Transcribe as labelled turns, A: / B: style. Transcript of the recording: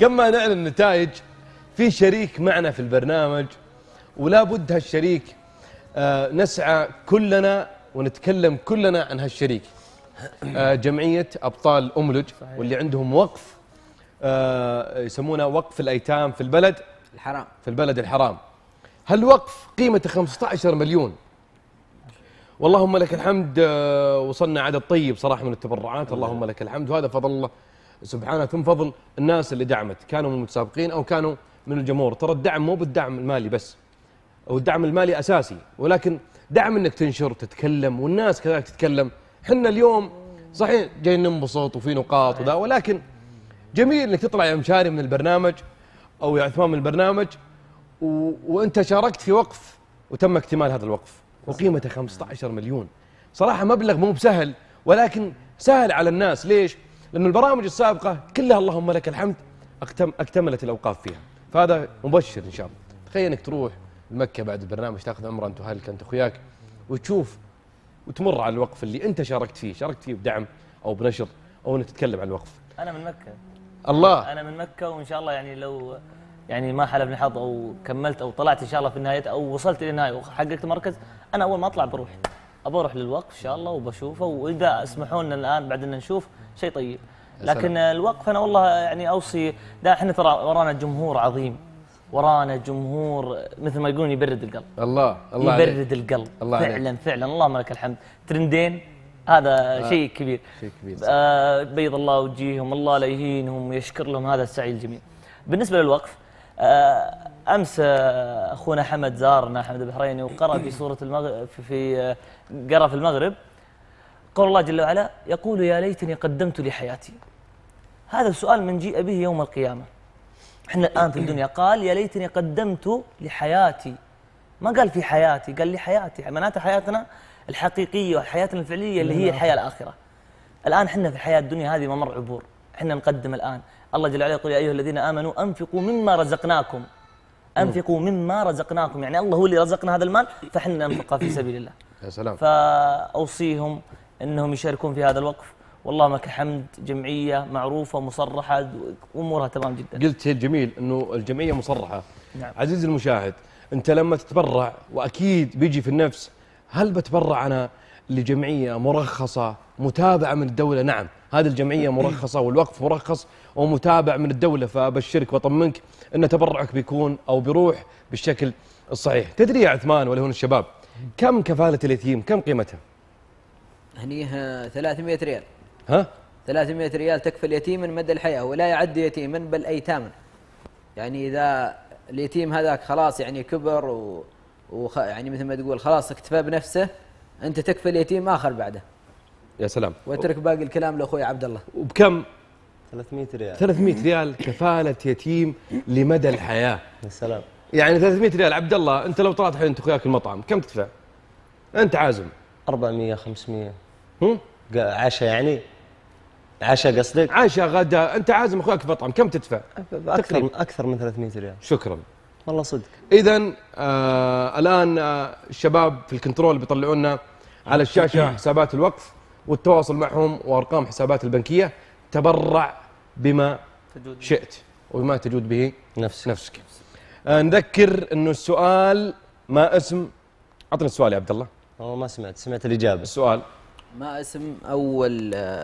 A: قبل ما نعلن النتائج في شريك معنا في البرنامج ولا بد هالشريك آه نسعى كلنا ونتكلم كلنا عن هالشريك آه جمعية أبطال أملج صحيح. واللي عندهم وقف آه يسمونه وقف الأيتام في البلد الحرام في البلد الحرام هالوقف قيمته 15 مليون اللهم لك الحمد آه، وصلنا عدد طيب صراحة من التبرعات اللهم لك الحمد وهذا فضل الله سبحانه من فضل الناس اللي دعمت كانوا من المتسابقين او كانوا من الجمهور ترى الدعم مو بالدعم المالي بس او الدعم المالي اساسي ولكن دعم انك تنشر تتكلم والناس كذلك تتكلم احنا اليوم صحيح جايين ننبسط وفي نقاط وذا ولكن جميل انك تطلع يا مشاري من البرنامج او يا عثمان من البرنامج و... وانت شاركت في وقف وتم اكتمال هذا الوقف وقيمته 15 مليون صراحه مبلغ مو بسهل ولكن سهل على الناس ليش؟ لأن البرامج السابقة كلها اللهم لك الحمد اكتملت الأوقاف فيها فهذا مبشر إن شاء الله تخيل أنك تروح لمكة بعد البرنامج تاخذ عمرة أنت وهلك أنت وأخوياك وتشوف وتمر على الوقف اللي أنت شاركت فيه شاركت فيه بدعم أو بنشر أو أنك تتكلم عن الوقف أنا من مكة الله أنا
B: من مكة وإن شاء الله يعني لو يعني ما حلفني حظ او كملت او طلعت ان شاء الله في النهايه او وصلت للنهايه وحققت مركز انا اول ما اطلع بروح ابى اروح للوقف ان شاء الله وبشوفه واذا اسمحوا لنا الان بعد ان نشوف شيء طيب لكن الوقف انا والله يعني اوصي لا احنا ترى ورانا جمهور عظيم ورانا جمهور مثل ما يقولون يبرد القلب الله الله يبرد عليك. القلب الله فعلا عليك. فعلا اللهم لك الحمد ترندين هذا آه شيء كبير شيء كبير آه بيض الله وجيههم الله لا يهينهم ويشكر لهم هذا السعي الجميل بالنسبه للوقف آه، امس آه، اخونا حمد زارنا حمد البحريني وقرا في سوره المغرب في آه، قرا في المغرب قول الله جل وعلا يقول يا ليتني قدمت لحياتي هذا السؤال من جيء به يوم القيامه احنا الان في الدنيا قال يا ليتني قدمت لحياتي ما قال في حياتي قال لحياتي معناته حياتنا الحقيقيه وحياتنا الفعليه اللي هي الحياه الاخره الان احنا في الحياه الدنيا هذه ممر عبور احنا نقدم الآن الله جل وعلا يقول يا أيها الذين آمنوا أنفقوا مما رزقناكم أنفقوا مما رزقناكم يعني الله هو اللي رزقنا هذا المال فإحنا ننفقه في سبيل الله يا سلام فأوصيهم أنهم يشاركون في هذا الوقف والله ما كحمد جمعية معروفة مصرحة أمورها تمام
A: جدا قلت شيء جميل أنه الجمعية مصرحة نعم. عزيزي المشاهد أنت لما تتبرع وأكيد بيجي في النفس هل بتبرع أنا لجمعيه مرخصه متابعه من الدوله نعم هذه الجمعيه إيه. مرخصه والوقف مرخص ومتابع من الدوله فأبشرك واطمنك ان تبرعك بيكون او بيروح بالشكل الصحيح تدري يا عثمان ولا هون الشباب كم كفاله اليتيم كم قيمتها
B: هنيها 300 ريال ها 300 ريال تكفي اليتيم من مدى الحياه ولا يعد يتيما بل ايتاما يعني اذا اليتيم هذاك خلاص يعني كبر و... وخ... يعني مثل ما تقول خلاص اكتفى بنفسه انت تكفي اليتيم اخر بعده
A: يا سلام واترك
B: باقي الكلام لاخوي عبد الله وبكم 300 ريال 300
A: ريال كفاله يتيم لمدى الحياه يا سلام يعني 300 ريال عبد الله انت لو طلعت الحين انت وياك المطعم كم تدفع انت عازم 400 500 هم عشاء يعني عشاء قصدك؟ عشاء غدا انت عازم اخوك في مطعم كم تدفع؟ اكثر تقريب.
B: اكثر من 300 ريال
A: شكرا والله صدق اذا آه الان آه الشباب في الكنترول بيطلعوا لنا على الشاشه حسابات الوقف والتواصل معهم وارقام حسابات البنكيه تبرع بما شئت وبما تجود به نفسك نفسك آه نذكر انه السؤال ما اسم اعطني السؤال يا عبد الله والله ما سمعت سمعت الاجابه السؤال ما اسم
B: اول آه،